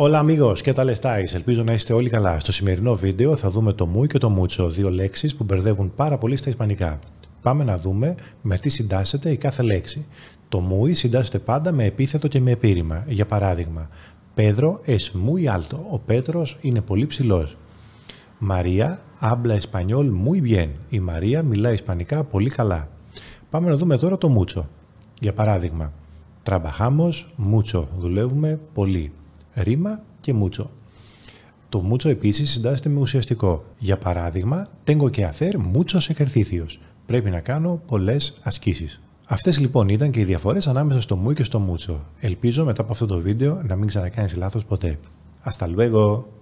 Όλα amigos, και τα estáis? Ελπίζω να είστε όλοι καλά. Στο σημερινό βίντεο θα δούμε το μου και το μουτσο, δύο λέξεις που μπερδεύουν πάρα πολύ στα ισπανικά. Πάμε να δούμε με τι συντάσσεται η κάθε λέξη. Το muy συντάσσεται πάντα με επίθετο και με επίρρημα. Για παράδειγμα, Pedro es muy alto. Ο πέτρο είναι πολύ ψηλό. Μαρία habla español muy bien. Η Μαρία μιλά ισπανικά πολύ καλά. Πάμε να δούμε τώρα το μουτσο. Για παράδειγμα, trabajamos mucho. Δουλεύουμε πολύ ρήμα και μούτσο. Το μούτσο επίση συντάσσεται με ουσιαστικό. Για παράδειγμα, τέγκο και αθέρ μούτσο ejercicios. Πρέπει να κάνω πολλέ ασκήσει. Αυτέ λοιπόν ήταν και οι διαφορέ ανάμεσα στο μου και στο μούτσο. Ελπίζω μετά από αυτό το βίντεο να μην ξανακάνει λάθο ποτέ. Hasta luego!